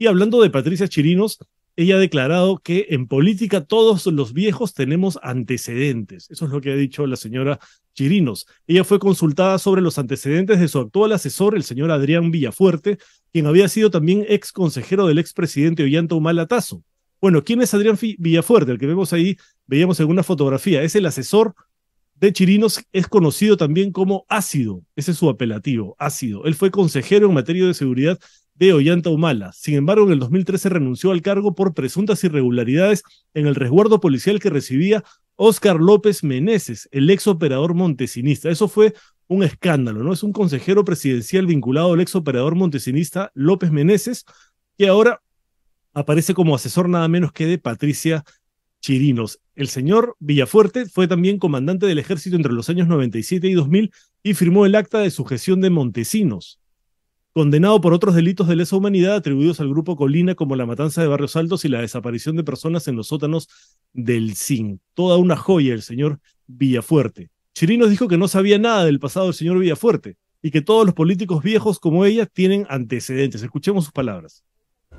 Y hablando de Patricia Chirinos, ella ha declarado que en política todos los viejos tenemos antecedentes. Eso es lo que ha dicho la señora Chirinos. Ella fue consultada sobre los antecedentes de su actual asesor, el señor Adrián Villafuerte, quien había sido también ex consejero del expresidente Ollanta Humala Bueno, ¿quién es Adrián Villafuerte? El que vemos ahí, veíamos en una fotografía. Es el asesor de Chirinos, es conocido también como Ácido. Ese es su apelativo, Ácido. Él fue consejero en materia de seguridad de Ollanta Humala. Sin embargo, en el 2013 renunció al cargo por presuntas irregularidades en el resguardo policial que recibía Óscar López Meneses, el ex operador montesinista. Eso fue un escándalo, ¿no? Es un consejero presidencial vinculado al ex operador montesinista López Meneses, que ahora aparece como asesor nada menos que de Patricia Chirinos. El señor Villafuerte fue también comandante del ejército entre los años 97 y 2000 y firmó el acta de sujeción de Montesinos condenado por otros delitos de lesa humanidad atribuidos al grupo Colina como la matanza de Barrios Altos y la desaparición de personas en los sótanos del CIN. Toda una joya el señor Villafuerte. Chirinos dijo que no sabía nada del pasado del señor Villafuerte y que todos los políticos viejos como ella tienen antecedentes. Escuchemos sus palabras.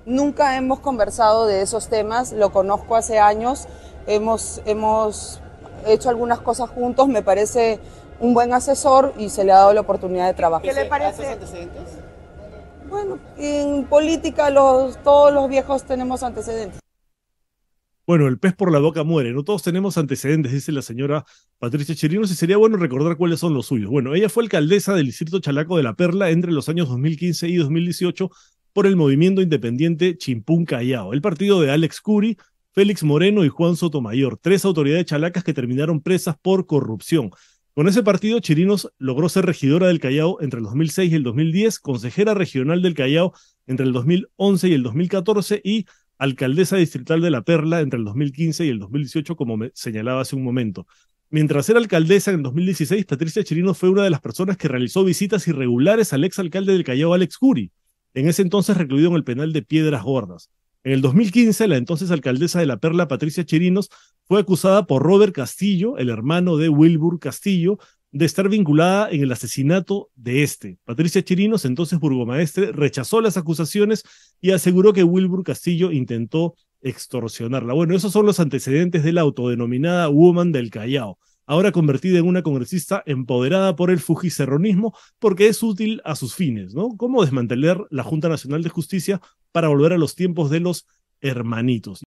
Nunca hemos conversado de esos temas, lo conozco hace años, hemos, hemos hecho algunas cosas juntos, me parece un buen asesor y se le ha dado la oportunidad de trabajar. ¿Qué le parece? antecedentes? Bueno, en política los, todos los viejos tenemos antecedentes. Bueno, el pez por la boca muere, ¿no? Todos tenemos antecedentes, dice la señora Patricia Chirinos, y sería bueno recordar cuáles son los suyos. Bueno, ella fue alcaldesa del distrito Chalaco de la Perla entre los años 2015 y 2018 por el movimiento independiente Chimpún Callao, el partido de Alex Curi, Félix Moreno y Juan Sotomayor, tres autoridades chalacas que terminaron presas por corrupción. Con ese partido, Chirinos logró ser regidora del Callao entre el 2006 y el 2010, consejera regional del Callao entre el 2011 y el 2014 y alcaldesa distrital de La Perla entre el 2015 y el 2018, como me señalaba hace un momento. Mientras era alcaldesa en 2016, Patricia Chirinos fue una de las personas que realizó visitas irregulares al exalcalde del Callao, Alex Curi, en ese entonces recluido en el penal de Piedras Gordas. En el 2015, la entonces alcaldesa de La Perla, Patricia Chirinos, fue acusada por Robert Castillo, el hermano de Wilbur Castillo, de estar vinculada en el asesinato de este. Patricia Chirinos, entonces burgomaestre, rechazó las acusaciones y aseguró que Wilbur Castillo intentó extorsionarla. Bueno, esos son los antecedentes de la autodenominada Woman del Callao, ahora convertida en una congresista empoderada por el fujicerronismo porque es útil a sus fines, ¿no? ¿Cómo desmantelar la Junta Nacional de Justicia para volver a los tiempos de los hermanitos.